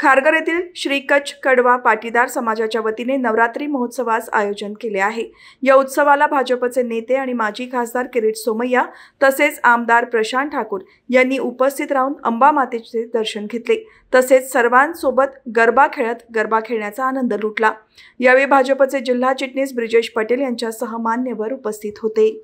खारघर येथील श्री कच्छ कडवा पाटीदार समाजाच्या वतीने नवरात्री महोत्सवास आयोजन केले आहे या उत्सवाला भाजपचे नेते आणि माजी खासदार किरीट सोमय्या तसेच आमदार प्रशांत ठाकूर यांनी उपस्थित राहून अंबा मातेचे दर्शन घेतले तसेच सर्वांसोबत गरबा खेळत गरबा खेळण्याचा आनंद लुटला यावेळी भाजपचे जिल्हा चिटणीस ब्रिजेश पटेल यांच्यासह मान्यवर उपस्थित होते